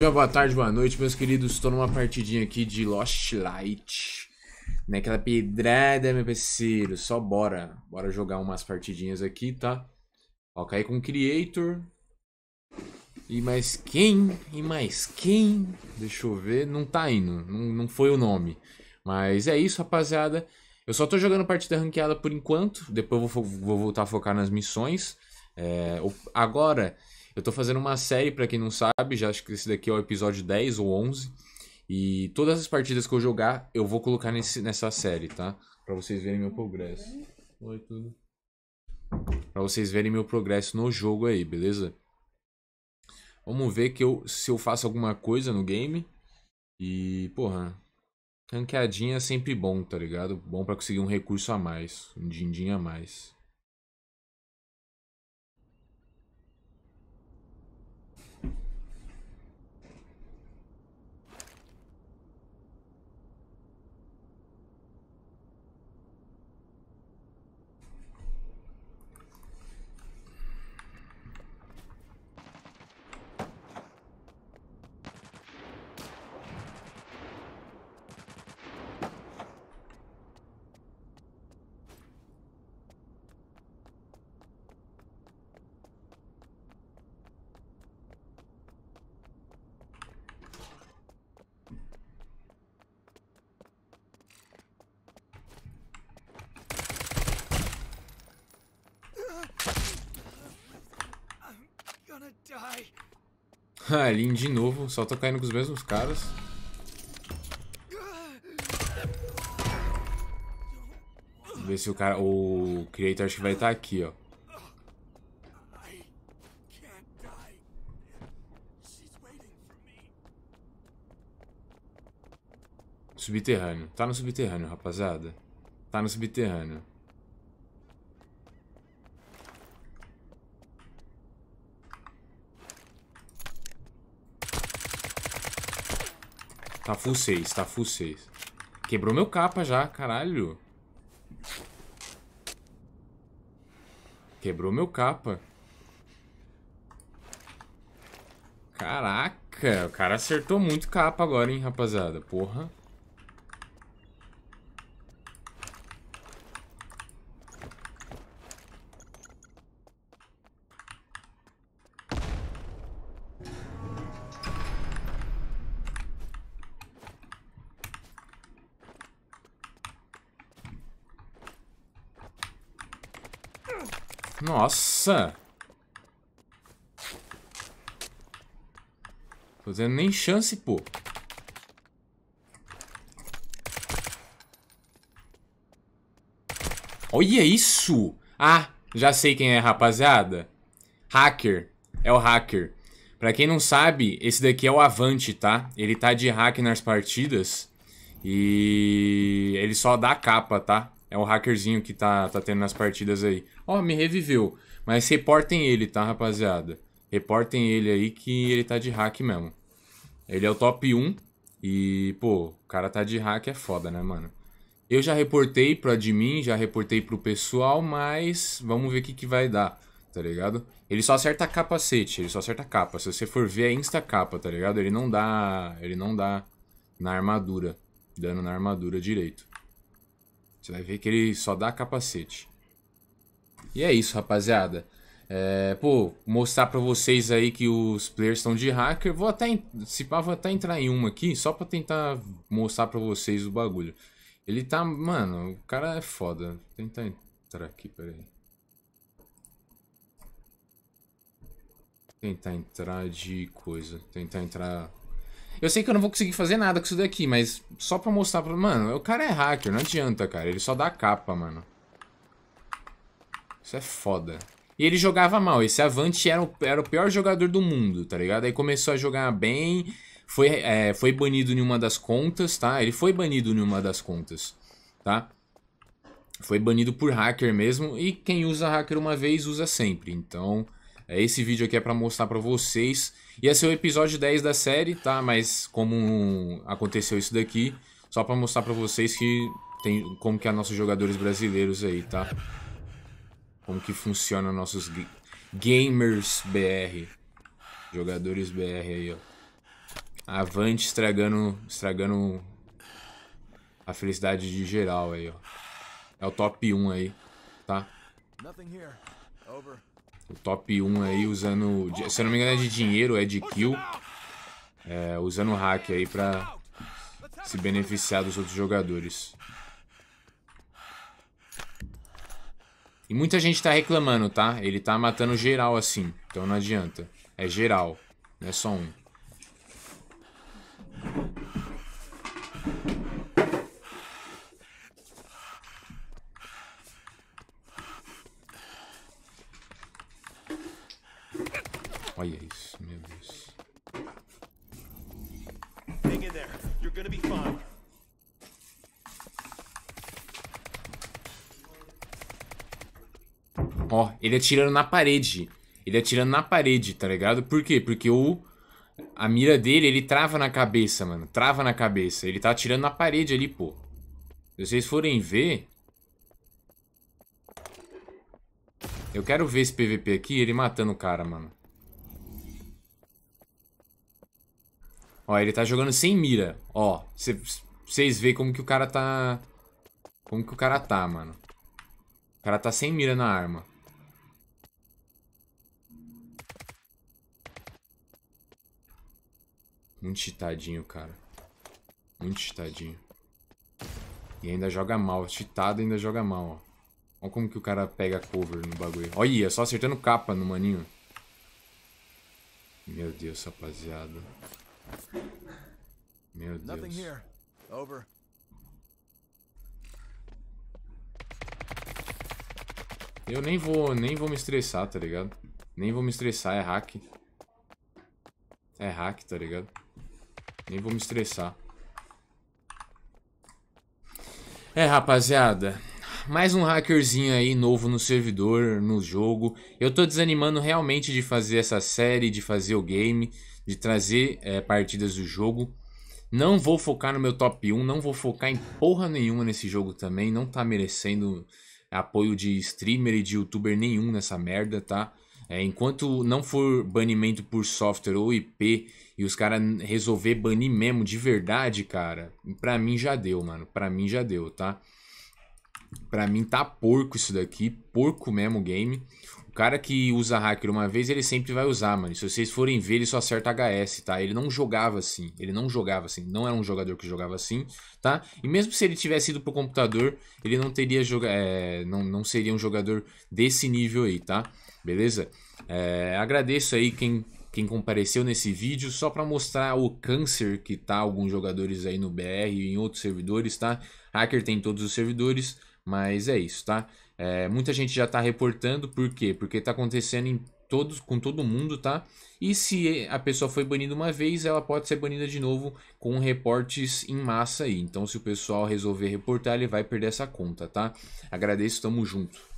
Então, boa tarde, boa noite, meus queridos. Estou numa partidinha aqui de Lost Light. Naquela né? pedrada, meu parceiro. Só bora. Bora jogar umas partidinhas aqui, tá? Ó, caí com o Creator. E mais quem? E mais quem? Deixa eu ver. Não tá indo. Não, não foi o nome. Mas é isso, rapaziada. Eu só tô jogando partida ranqueada por enquanto. Depois eu vou, vou voltar a focar nas missões. É, agora... Eu tô fazendo uma série, para quem não sabe, já acho que esse daqui é o episódio 10 ou 11. E todas as partidas que eu jogar, eu vou colocar nesse, nessa série, tá? Pra vocês verem meu progresso. Oi, tudo. Pra vocês verem meu progresso no jogo aí, beleza? Vamos ver que eu, se eu faço alguma coisa no game. E, porra, ranqueadinha é sempre bom, tá ligado? Bom para conseguir um recurso a mais, um din-din a mais. Ah, de novo. Só tô caindo com os mesmos caras. Vamos ver se o cara... O Creator acho que vai estar tá aqui, ó. Subterrâneo. Tá no subterrâneo, rapaziada. Tá no subterrâneo. Tá full 6, tá full 6. Quebrou meu capa já, caralho. Quebrou meu capa. Caraca, o cara acertou muito capa agora, hein, rapaziada. Porra. Nossa! Fazendo nem chance, pô. Olha isso! Ah, já sei quem é, rapaziada. Hacker. É o hacker. Pra quem não sabe, esse daqui é o Avante, tá? Ele tá de hack nas partidas. E ele só dá capa, tá? É o hackerzinho que tá, tá tendo nas partidas aí. Ó, oh, me reviveu. Mas reportem ele, tá, rapaziada? Reportem ele aí que ele tá de hack mesmo. Ele é o top 1 e, pô, o cara tá de hack é foda, né, mano? Eu já reportei pro admin, já reportei pro pessoal, mas vamos ver o que, que vai dar, tá ligado? Ele só acerta capacete, ele só acerta capa. Se você for ver, é insta capa, tá ligado? Ele não dá. Ele não dá na armadura. Dano na armadura direito. Você vai ver que ele só dá capacete. E é isso, rapaziada. É, pô, mostrar pra vocês aí que os players estão de hacker. Vou até, se pá, vou até entrar em uma aqui, só pra tentar mostrar pra vocês o bagulho. Ele tá, mano, o cara é foda. Vou tentar entrar aqui, peraí. Tentar entrar de coisa. Tentar entrar eu sei que eu não vou conseguir fazer nada com isso daqui, mas só pra mostrar pra... Mano, o cara é hacker, não adianta, cara. Ele só dá capa, mano. Isso é foda. E ele jogava mal. Esse Avante era o, era o pior jogador do mundo, tá ligado? Aí começou a jogar bem, foi, é, foi banido em uma das contas, tá? Ele foi banido em uma das contas, tá? Foi banido por hacker mesmo, e quem usa hacker uma vez, usa sempre. Então, é, esse vídeo aqui é para mostrar para vocês. Ia ser o episódio 10 da série, tá? Mas como aconteceu isso daqui, só para mostrar para vocês que tem como que é nossos jogadores brasileiros aí, tá? Como que funciona nossos gamers BR. Jogadores BR aí, ó. Avante estragando, estragando a felicidade de geral aí, ó. É o top 1 aí, tá? Nothing here. Over. O top 1 aí usando. Se eu não me engano, é de dinheiro, é de kill. É, usando o hack aí pra se beneficiar dos outros jogadores. E muita gente tá reclamando, tá? Ele tá matando geral assim. Então não adianta. É geral. Não é só um. Ó, ele atirando na parede. Ele atirando na parede, tá ligado? Por quê? Porque o. A mira dele, ele trava na cabeça, mano. Trava na cabeça. Ele tá atirando na parede ali, pô. Se vocês forem ver. Eu quero ver esse PVP aqui, ele matando o cara, mano. Ó, ele tá jogando sem mira. Ó, vocês veem como que o cara tá... Como que o cara tá, mano. O cara tá sem mira na arma. Muito cheatadinho, cara. Muito cheatadinho. E ainda joga mal. Cheatado ainda joga mal, ó. Olha como que o cara pega cover no bagulho. Olha, só acertando capa no maninho. Meu Deus, rapaziada. Meu Deus. Eu nem vou, nem vou me estressar, tá ligado? Nem vou me estressar, é hack. É hack, tá ligado? Nem vou me estressar. É, rapaziada. Mais um hackerzinho aí novo no servidor, no jogo. Eu tô desanimando realmente de fazer essa série, de fazer o game, de trazer é, partidas do jogo. Não vou focar no meu top 1, não vou focar em porra nenhuma nesse jogo também. Não tá merecendo apoio de streamer e de youtuber nenhum nessa merda, tá? É, enquanto não for banimento por software ou IP e os caras resolver banir mesmo de verdade, cara, pra mim já deu, mano. Pra mim já deu, tá? Pra mim tá porco isso daqui, porco mesmo o game. O cara que usa hacker uma vez, ele sempre vai usar, mano. Se vocês forem ver, ele só acerta HS, tá? Ele não jogava assim, ele não jogava assim, não era um jogador que jogava assim, tá? E mesmo se ele tivesse ido pro computador, ele não teria joga é, não, não seria um jogador desse nível aí, tá? Beleza? É, agradeço aí quem quem compareceu nesse vídeo, só para mostrar o câncer que tá alguns jogadores aí no BR e em outros servidores, tá? Hacker tem todos os servidores, mas é isso, tá? É, muita gente já está reportando, por quê? Porque está acontecendo em todos, com todo mundo, tá? E se a pessoa foi banida uma vez, ela pode ser banida de novo com reportes em massa aí. Então, se o pessoal resolver reportar, ele vai perder essa conta, tá? Agradeço, tamo junto.